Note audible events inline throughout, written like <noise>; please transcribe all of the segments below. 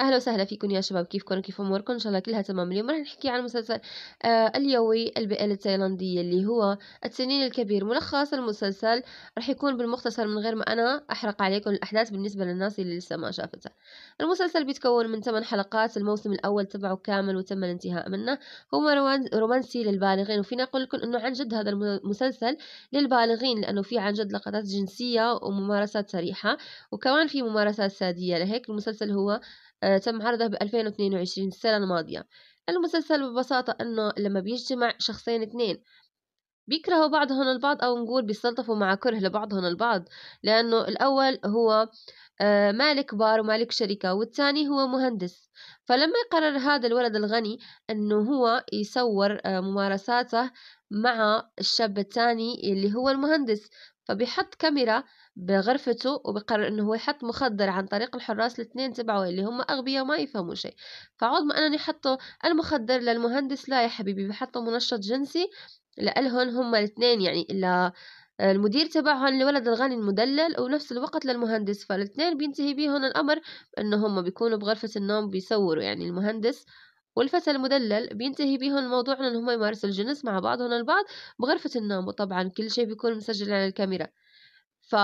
اهلا وسهلا فيكم يا شباب كيفكم كيف اموركم ان شاء الله كلها تمام اليوم رح نحكي عن مسلسل آه اليوي ال التايلاندية اللي هو التنين الكبير ملخص المسلسل رح يكون بالمختصر من غير ما انا احرق عليكم الاحداث بالنسبة للناس اللي لسه ما شافتها المسلسل بيتكون من 8 حلقات الموسم الاول تبعه كامل وتم الانتهاء منه هو رومانسي للبالغين وفينا نقول لكم انه عن جد هذا المسلسل للبالغين لانه في عن جد لقطات جنسية وممارسات صريحة وكمان في ممارسات سادية لهيك المسلسل هو آه، تم عرضه ب 2022 السنة الماضية المسلسل ببساطة أنه لما بيجتمع شخصين اثنين بيكرهوا بعضهم البعض أو نقول بيستلطفوا مع كره لبعضهم البعض لأنه الأول هو آه، مالك بار ومالك شركة والثاني هو مهندس فلما يقرر هذا الولد الغني أنه هو يصور آه، ممارساته مع الشاب الثاني اللي هو المهندس فبيحط كاميرا بغرفته وبقرر انه هو يحط مخدر عن طريق الحراس الاثنين تبعه اللي هم اغبياء ما يفهموا شيء فعوض ما انا نحطه المخدر للمهندس لا يا حبيبي بحطه منشط جنسي لألهن هم الاثنين يعني إلا المدير تبعهم لولد الغني المدلل ونفس الوقت للمهندس فالاثنين بينتهي بيهم الأمر إنه هم بيكونوا بغرفة النوم بيصوروا يعني المهندس والفتى المدلل بينتهي بيهم الموضوع ان هم يمارسوا الجنس مع بعضهم البعض بغرفة النوم وطبعا كل شيء بيكون مسجل على الكاميرا ف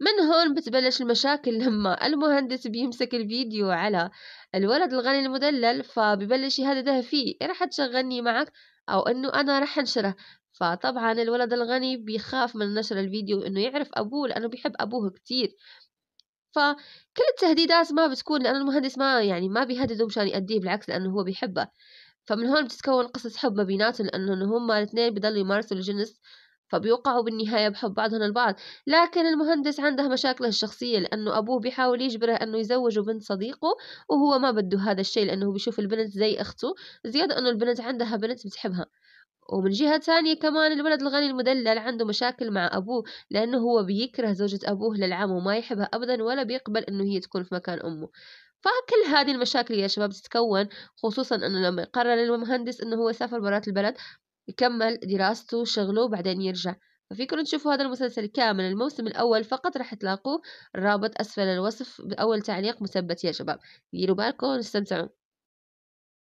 من هون بتبلش المشاكل <laughs> لما المهندس بيمسك الفيديو على الولد الغني المدلل فبيبلش يهدده فيه رح تشغلني معك او انه انا رح انشره فطبعا الولد الغني بيخاف من نشر الفيديو انه يعرف ابوه لانه بيحب ابوه كتير فكل التهديدات ما بتكون لأن المهندس ما يعني ما بيهدده مشان يأديه بالعكس لأنه هو بيحبه فمن هون بتتكون قصة حب ما بيناتهم لأنه هم الاثنين بضلوا يمارسوا الجنس فبيوقعوا بالنهاية بحب بعضهم البعض لكن المهندس عنده مشاكله الشخصية لأنه أبوه بيحاول يجبره أنه يزوجه بنت صديقه وهو ما بده هذا الشيء لأنه بيشوف البنت زي أخته زيادة أنه البنت عندها بنت بتحبها ومن جهة ثانية كمان الولد الغني المدلل عنده مشاكل مع أبوه لأنه هو بيكره زوجة أبوه للعام وما يحبها أبدا ولا بيقبل إنه هي تكون في مكان أمه فكل هذه المشاكل يا شباب تتكون خصوصا انه لما قرر المهندس انه هو يسافر برات البلد يكمل دراسته وشغله وبعدين يرجع ففيكم تشوفوا هذا المسلسل كامل الموسم الأول فقط راح تلاقوه الرابط أسفل الوصف بأول تعليق مثبت يا شباب ديروا بالكم استمتعوا